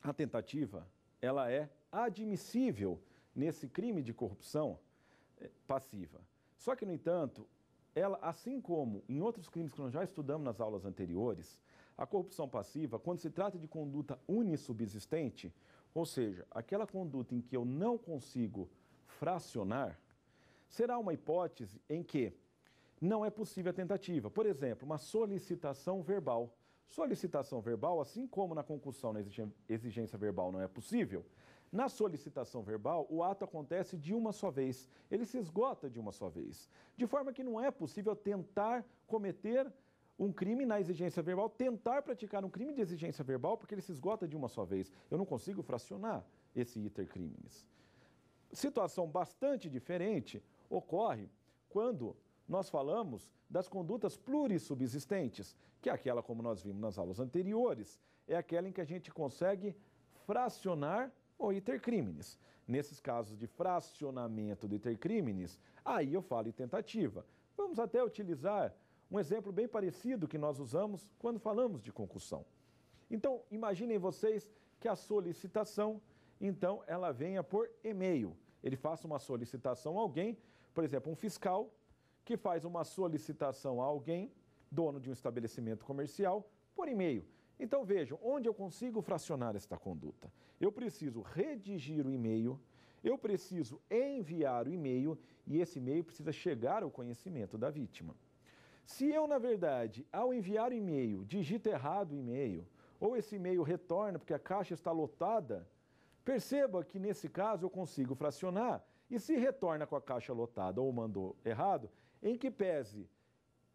A tentativa, ela é admissível nesse crime de corrupção eh, passiva. Só que, no entanto, ela, assim como em outros crimes que nós já estudamos nas aulas anteriores, a corrupção passiva, quando se trata de conduta unissubsistente, ou seja, aquela conduta em que eu não consigo fracionar, será uma hipótese em que não é possível a tentativa. Por exemplo, uma solicitação verbal. Solicitação verbal, assim como na concussão na exigência verbal não é possível, na solicitação verbal, o ato acontece de uma só vez, ele se esgota de uma só vez, de forma que não é possível tentar cometer um crime na exigência verbal, tentar praticar um crime de exigência verbal, porque ele se esgota de uma só vez. Eu não consigo fracionar esse iter crimes. Situação bastante diferente, ocorre quando nós falamos das condutas plurissubsistentes, que é aquela como nós vimos nas aulas anteriores, é aquela em que a gente consegue fracionar ou crimes Nesses casos de fracionamento de crimes aí eu falo em tentativa. Vamos até utilizar um exemplo bem parecido que nós usamos quando falamos de concussão. Então, imaginem vocês que a solicitação, então, ela venha por e-mail. Ele faça uma solicitação a alguém por exemplo, um fiscal que faz uma solicitação a alguém, dono de um estabelecimento comercial, por e-mail. Então vejam, onde eu consigo fracionar esta conduta? Eu preciso redigir o e-mail, eu preciso enviar o e-mail e esse e-mail precisa chegar ao conhecimento da vítima. Se eu, na verdade, ao enviar o e-mail, digito errado o e-mail, ou esse e-mail retorna porque a caixa está lotada, perceba que nesse caso eu consigo fracionar e se retorna com a caixa lotada ou mandou errado, em que pese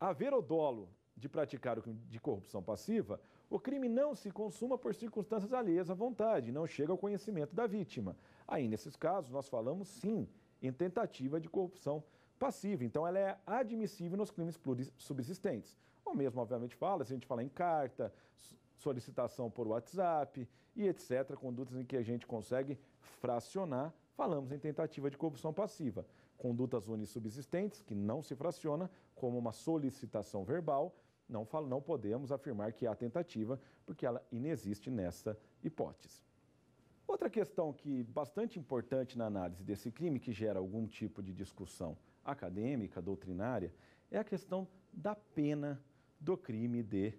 haver o dolo de praticar o crime de corrupção passiva, o crime não se consuma por circunstâncias alheias à vontade, não chega ao conhecimento da vítima. Aí, nesses casos, nós falamos sim em tentativa de corrupção passiva. Então, ela é admissível nos crimes subsistentes. Ou mesmo, obviamente, fala, se a gente falar em carta, solicitação por WhatsApp e etc., condutas em que a gente consegue fracionar falamos em tentativa de corrupção passiva, condutas unissubsistentes, que não se fraciona, como uma solicitação verbal, não, falo, não podemos afirmar que há tentativa, porque ela inexiste nessa hipótese. Outra questão que bastante importante na análise desse crime, que gera algum tipo de discussão acadêmica, doutrinária, é a questão da pena do crime de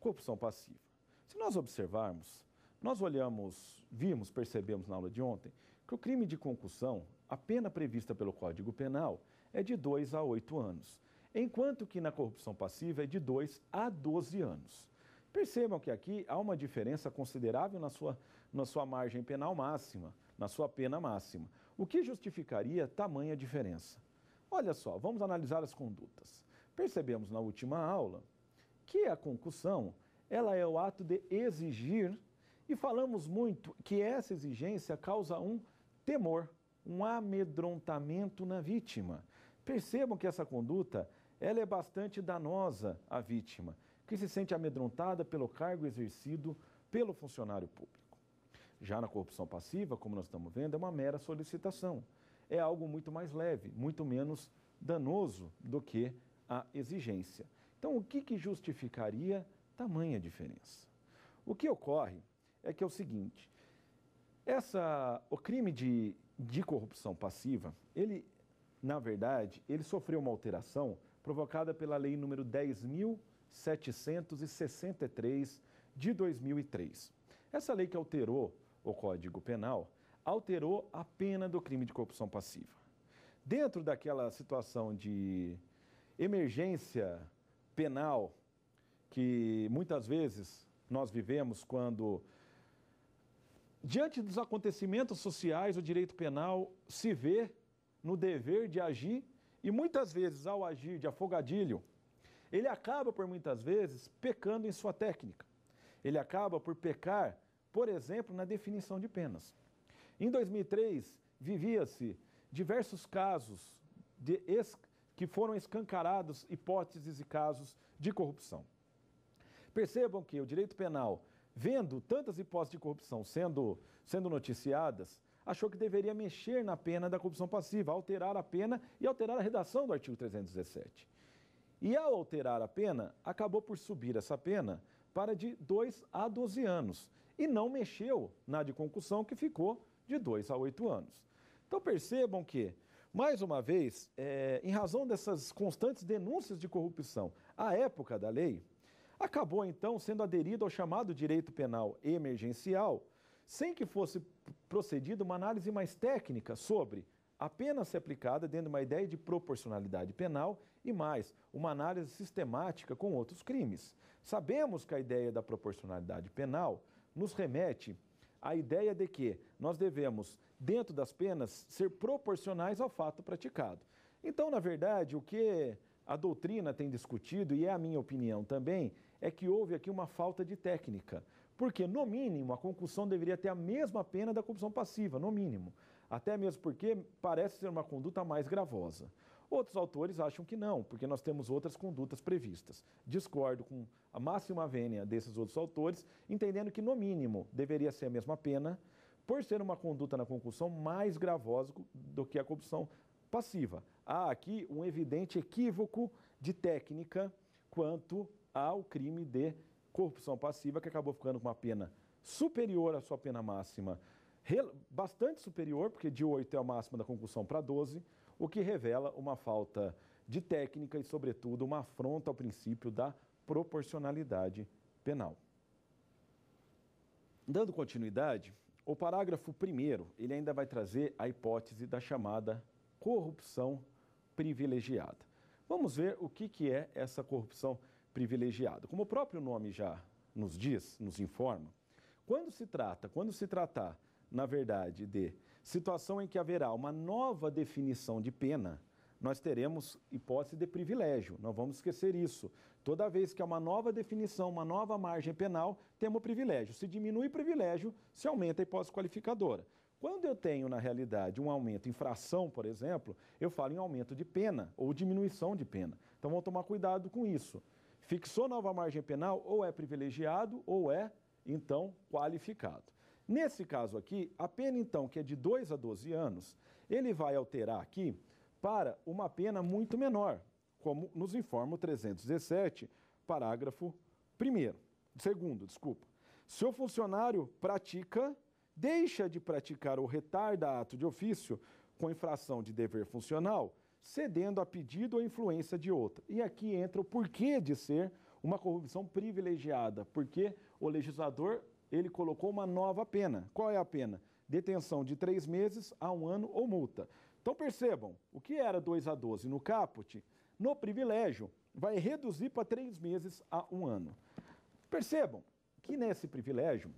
corrupção passiva. Se nós observarmos, nós olhamos, vimos, percebemos na aula de ontem, que o crime de concussão, a pena prevista pelo Código Penal, é de 2 a 8 anos, enquanto que na corrupção passiva é de 2 a 12 anos. Percebam que aqui há uma diferença considerável na sua, na sua margem penal máxima, na sua pena máxima, o que justificaria tamanha diferença. Olha só, vamos analisar as condutas. Percebemos na última aula que a concussão ela é o ato de exigir e falamos muito que essa exigência causa um temor, um amedrontamento na vítima. Percebam que essa conduta ela é bastante danosa à vítima, que se sente amedrontada pelo cargo exercido pelo funcionário público. Já na corrupção passiva, como nós estamos vendo, é uma mera solicitação. É algo muito mais leve, muito menos danoso do que a exigência. Então, o que, que justificaria tamanha diferença? O que ocorre é que é o seguinte: essa, o crime de, de corrupção passiva, ele, na verdade, ele sofreu uma alteração provocada pela lei número 10.763 de 2003. Essa lei que alterou o Código Penal alterou a pena do crime de corrupção passiva. Dentro daquela situação de emergência penal que muitas vezes nós vivemos quando Diante dos acontecimentos sociais, o direito penal se vê no dever de agir e muitas vezes, ao agir de afogadilho, ele acaba por muitas vezes pecando em sua técnica. Ele acaba por pecar, por exemplo, na definição de penas. Em 2003, vivia-se diversos casos de que foram escancarados hipóteses e casos de corrupção. Percebam que o direito penal vendo tantas hipóteses de corrupção sendo, sendo noticiadas, achou que deveria mexer na pena da corrupção passiva, alterar a pena e alterar a redação do artigo 317. E ao alterar a pena, acabou por subir essa pena para de 2 a 12 anos e não mexeu na de concussão, que ficou de 2 a 8 anos. Então percebam que, mais uma vez, é, em razão dessas constantes denúncias de corrupção à época da lei, acabou então sendo aderido ao chamado direito penal emergencial, sem que fosse procedida uma análise mais técnica sobre a pena ser aplicada dentro de uma ideia de proporcionalidade penal e mais uma análise sistemática com outros crimes. Sabemos que a ideia da proporcionalidade penal nos remete à ideia de que nós devemos, dentro das penas, ser proporcionais ao fato praticado. Então, na verdade, o que a doutrina tem discutido, e é a minha opinião também, é que houve aqui uma falta de técnica. Porque, no mínimo, a concussão deveria ter a mesma pena da corrupção passiva, no mínimo. Até mesmo porque parece ser uma conduta mais gravosa. Outros autores acham que não, porque nós temos outras condutas previstas. Discordo com a máxima vênia desses outros autores, entendendo que, no mínimo, deveria ser a mesma pena, por ser uma conduta na concussão mais gravosa do que a corrupção passiva. Há aqui um evidente equívoco de técnica quanto ao crime de corrupção passiva, que acabou ficando com uma pena superior à sua pena máxima, bastante superior, porque de 8 é a máxima da concussão para 12, o que revela uma falta de técnica e, sobretudo, uma afronta ao princípio da proporcionalidade penal. Dando continuidade, o parágrafo 1 ele ainda vai trazer a hipótese da chamada corrupção privilegiada. Vamos ver o que, que é essa corrupção privilegiada privilegiado. Como o próprio nome já nos diz, nos informa, quando se trata, quando se tratar, na verdade, de situação em que haverá uma nova definição de pena, nós teremos hipótese de privilégio, não vamos esquecer isso. Toda vez que há uma nova definição, uma nova margem penal, temos privilégio. Se diminui o privilégio, se aumenta a hipótese qualificadora. Quando eu tenho, na realidade, um aumento em fração, por exemplo, eu falo em aumento de pena ou diminuição de pena. Então, vamos tomar cuidado com isso. Fixou nova margem penal, ou é privilegiado ou é, então, qualificado. Nesse caso aqui, a pena, então, que é de 2 a 12 anos, ele vai alterar aqui para uma pena muito menor, como nos informa o 317, parágrafo 1 segundo, desculpa. Se o funcionário pratica, deixa de praticar ou retarda ato de ofício com infração de dever funcional, cedendo a pedido ou influência de outro E aqui entra o porquê de ser uma corrupção privilegiada, porque o legislador ele colocou uma nova pena. Qual é a pena? Detenção de três meses a um ano ou multa. Então percebam, o que era 2 a 12 no caput, no privilégio, vai reduzir para três meses a um ano. Percebam que nesse privilégio,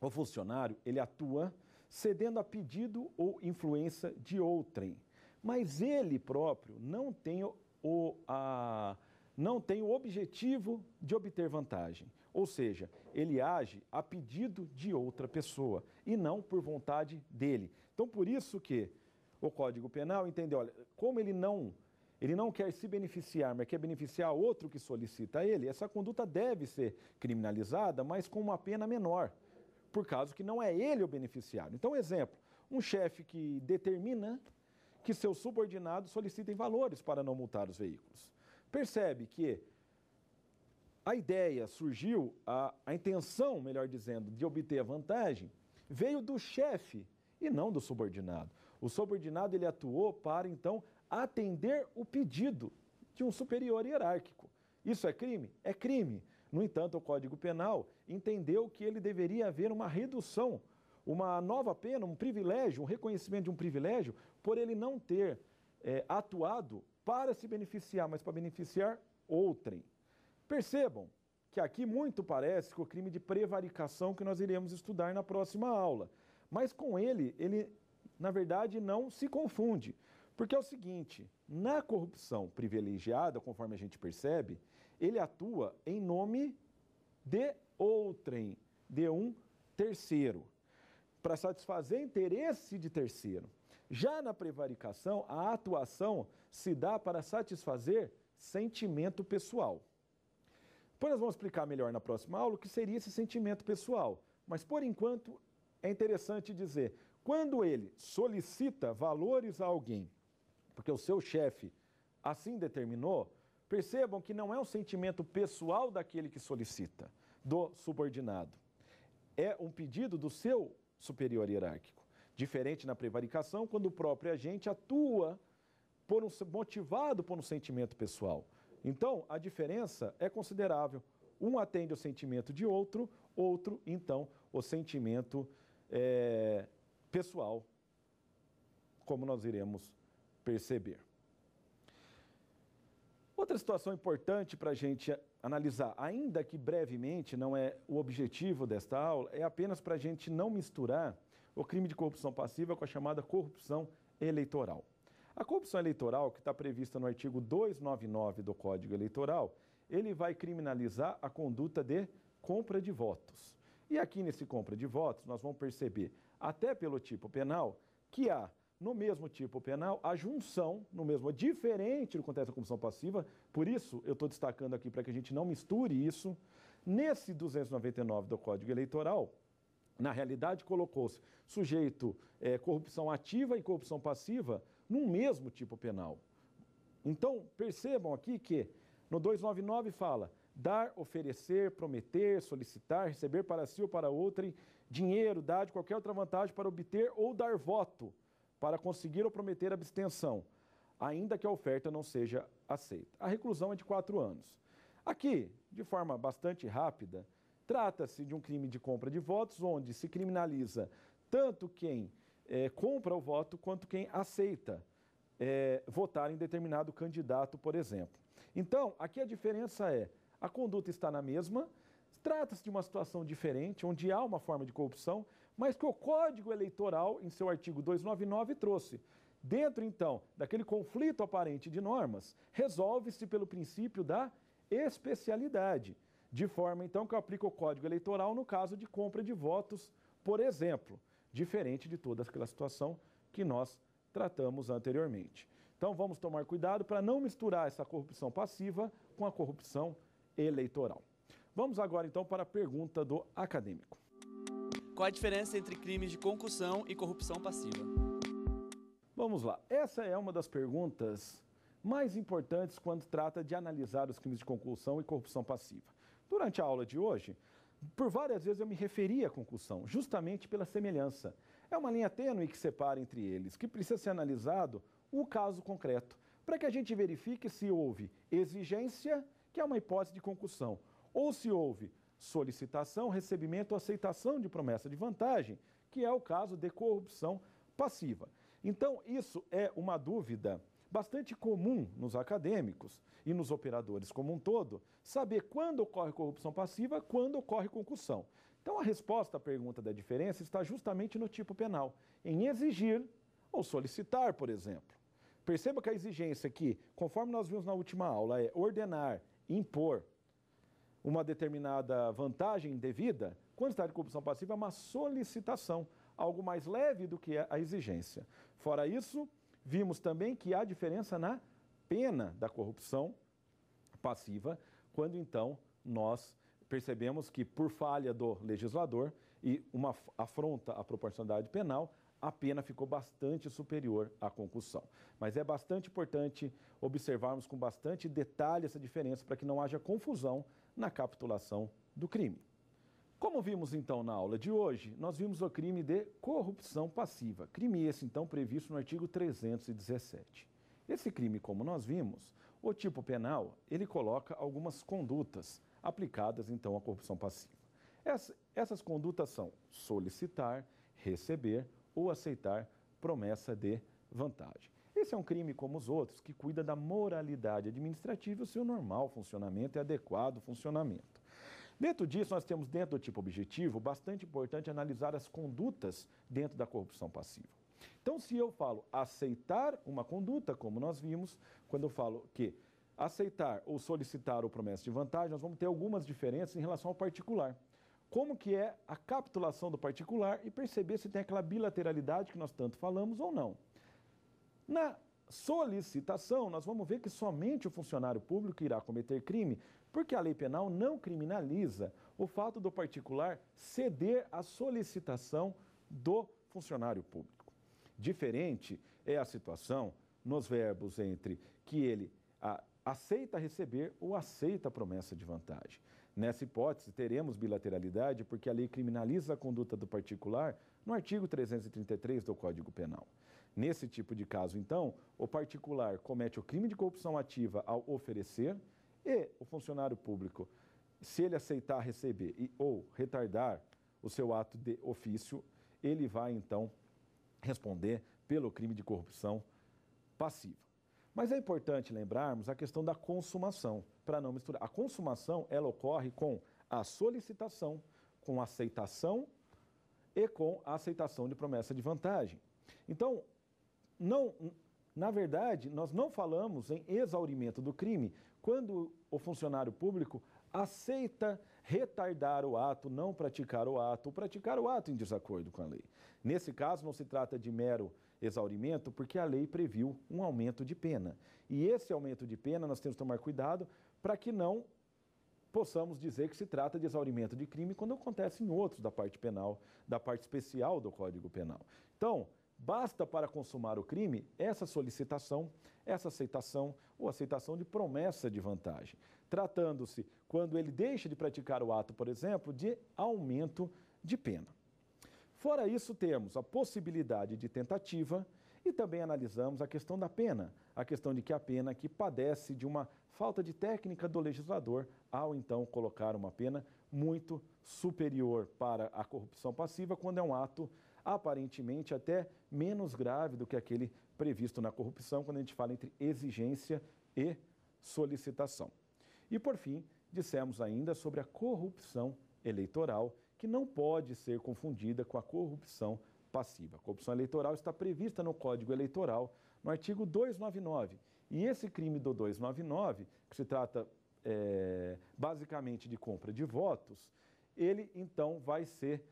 o funcionário ele atua cedendo a pedido ou influência de outrem mas ele próprio não tem o, a, não tem o objetivo de obter vantagem. Ou seja, ele age a pedido de outra pessoa e não por vontade dele. Então, por isso que o Código Penal entendeu? olha, como ele não ele não quer se beneficiar, mas quer beneficiar outro que solicita ele, essa conduta deve ser criminalizada, mas com uma pena menor, por causa que não é ele o beneficiário. Então, exemplo, um chefe que determina que seus subordinados solicitem valores para não multar os veículos. Percebe que a ideia surgiu, a, a intenção, melhor dizendo, de obter a vantagem, veio do chefe e não do subordinado. O subordinado ele atuou para então atender o pedido de um superior hierárquico. Isso é crime? É crime. No entanto, o Código Penal entendeu que ele deveria haver uma redução uma nova pena, um privilégio, um reconhecimento de um privilégio, por ele não ter é, atuado para se beneficiar, mas para beneficiar outrem. Percebam que aqui muito parece com o crime de prevaricação que nós iremos estudar na próxima aula. Mas com ele, ele, na verdade, não se confunde. Porque é o seguinte: na corrupção privilegiada, conforme a gente percebe, ele atua em nome de outrem, de um terceiro para satisfazer interesse de terceiro. Já na prevaricação, a atuação se dá para satisfazer sentimento pessoal. Depois nós vamos explicar melhor na próxima aula o que seria esse sentimento pessoal. Mas por enquanto é interessante dizer, quando ele solicita valores a alguém, porque o seu chefe assim determinou, percebam que não é um sentimento pessoal daquele que solicita, do subordinado. É um pedido do seu superior hierárquico. Diferente na prevaricação, quando o próprio agente atua por um, motivado por um sentimento pessoal. Então, a diferença é considerável. Um atende o sentimento de outro, outro, então, o sentimento é, pessoal, como nós iremos perceber. Outra situação importante para a gente analisar, ainda que brevemente, não é o objetivo desta aula, é apenas para a gente não misturar o crime de corrupção passiva com a chamada corrupção eleitoral. A corrupção eleitoral, que está prevista no artigo 299 do Código Eleitoral, ele vai criminalizar a conduta de compra de votos. E aqui nesse compra de votos, nós vamos perceber, até pelo tipo penal, que há no mesmo tipo penal, a junção no mesmo diferente do que acontece na comissão passiva, por isso eu estou destacando aqui para que a gente não misture isso. Nesse 299 do Código Eleitoral, na realidade colocou-se sujeito é, corrupção ativa e corrupção passiva no mesmo tipo penal. Então, percebam aqui que no 299 fala dar, oferecer, prometer, solicitar, receber para si ou para outrem dinheiro, dar de qualquer outra vantagem para obter ou dar voto para conseguir ou prometer abstenção, ainda que a oferta não seja aceita. A reclusão é de quatro anos. Aqui, de forma bastante rápida, trata-se de um crime de compra de votos, onde se criminaliza tanto quem é, compra o voto quanto quem aceita é, votar em determinado candidato, por exemplo. Então, aqui a diferença é: a conduta está na mesma, trata-se de uma situação diferente, onde há uma forma de corrupção mas que o Código Eleitoral, em seu artigo 299, trouxe. Dentro, então, daquele conflito aparente de normas, resolve-se pelo princípio da especialidade, de forma, então, que aplica o Código Eleitoral no caso de compra de votos, por exemplo, diferente de toda aquela situação que nós tratamos anteriormente. Então, vamos tomar cuidado para não misturar essa corrupção passiva com a corrupção eleitoral. Vamos agora, então, para a pergunta do acadêmico. Qual a diferença entre crimes de concussão e corrupção passiva? Vamos lá. Essa é uma das perguntas mais importantes quando trata de analisar os crimes de concussão e corrupção passiva. Durante a aula de hoje, por várias vezes eu me referi à concussão, justamente pela semelhança. É uma linha tênue que separa entre eles, que precisa ser analisado o caso concreto, para que a gente verifique se houve exigência, que é uma hipótese de concussão, ou se houve solicitação, recebimento ou aceitação de promessa de vantagem, que é o caso de corrupção passiva. Então, isso é uma dúvida bastante comum nos acadêmicos e nos operadores como um todo, saber quando ocorre corrupção passiva, quando ocorre concussão. Então, a resposta à pergunta da diferença está justamente no tipo penal, em exigir ou solicitar, por exemplo. Perceba que a exigência aqui, conforme nós vimos na última aula, é ordenar, impor, uma determinada vantagem devida, quando está de corrupção passiva, é uma solicitação, algo mais leve do que a exigência. Fora isso, vimos também que há diferença na pena da corrupção passiva, quando então nós percebemos que, por falha do legislador e uma afronta à proporcionalidade penal, a pena ficou bastante superior à concussão. Mas é bastante importante observarmos com bastante detalhe essa diferença para que não haja confusão na capitulação do crime. Como vimos então na aula de hoje, nós vimos o crime de corrupção passiva, crime esse então previsto no artigo 317. Esse crime, como nós vimos, o tipo penal, ele coloca algumas condutas aplicadas então à corrupção passiva. Essas, essas condutas são solicitar, receber ou aceitar promessa de vantagem. Esse é um crime como os outros, que cuida da moralidade administrativa e o seu normal funcionamento e é adequado funcionamento. Dentro disso, nós temos, dentro do tipo objetivo, bastante importante analisar as condutas dentro da corrupção passiva. Então, se eu falo aceitar uma conduta, como nós vimos, quando eu falo que aceitar ou solicitar ou promessa de vantagem, nós vamos ter algumas diferenças em relação ao particular. Como que é a capitulação do particular e perceber se tem aquela bilateralidade que nós tanto falamos ou não. Na solicitação, nós vamos ver que somente o funcionário público irá cometer crime, porque a lei penal não criminaliza o fato do particular ceder à solicitação do funcionário público. Diferente é a situação nos verbos entre que ele a, aceita receber ou aceita a promessa de vantagem. Nessa hipótese, teremos bilateralidade porque a lei criminaliza a conduta do particular no artigo 333 do Código Penal. Nesse tipo de caso, então, o particular comete o crime de corrupção ativa ao oferecer e o funcionário público, se ele aceitar receber e, ou retardar o seu ato de ofício, ele vai então responder pelo crime de corrupção passiva. Mas é importante lembrarmos a questão da consumação, para não misturar. A consumação, ela ocorre com a solicitação, com a aceitação e com a aceitação de promessa de vantagem. Então, não, na verdade, nós não falamos em exaurimento do crime quando o funcionário público aceita retardar o ato, não praticar o ato, ou praticar o ato em desacordo com a lei. Nesse caso, não se trata de mero exaurimento, porque a lei previu um aumento de pena. E esse aumento de pena nós temos que tomar cuidado para que não possamos dizer que se trata de exaurimento de crime quando acontece em outros da parte penal, da parte especial do Código Penal. Então, Basta para consumar o crime essa solicitação, essa aceitação ou aceitação de promessa de vantagem, tratando-se, quando ele deixa de praticar o ato, por exemplo, de aumento de pena. Fora isso, temos a possibilidade de tentativa e também analisamos a questão da pena, a questão de que a pena que padece de uma falta de técnica do legislador ao então colocar uma pena muito superior para a corrupção passiva, quando é um ato aparentemente até menos grave do que aquele previsto na corrupção, quando a gente fala entre exigência e solicitação. E por fim, dissemos ainda sobre a corrupção eleitoral, que não pode ser confundida com a corrupção passiva. A corrupção eleitoral está prevista no Código Eleitoral, no artigo 299. E esse crime do 299, que se trata é, basicamente de compra de votos, ele então vai ser.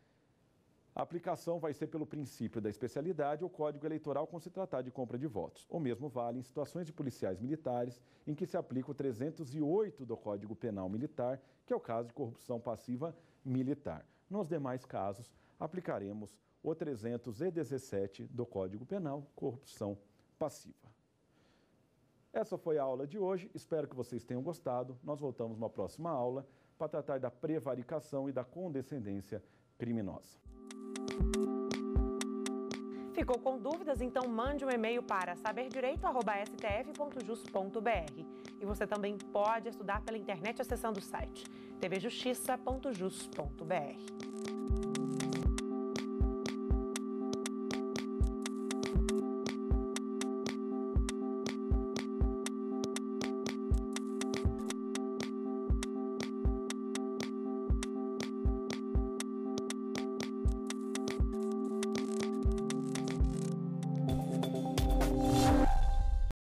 A aplicação vai ser pelo princípio da especialidade ou código eleitoral quando se tratar de compra de votos. O mesmo vale em situações de policiais militares em que se aplica o 308 do Código Penal Militar, que é o caso de corrupção passiva militar. Nos demais casos, aplicaremos o 317 do Código Penal, corrupção passiva. Essa foi a aula de hoje, espero que vocês tenham gostado. Nós voltamos na próxima aula para tratar da prevaricação e da condescendência criminosa. Ficou com dúvidas? Então mande um e-mail para saberdireito.stf.jus.br. E você também pode estudar pela internet acessando o site tvjustiça.jus.br.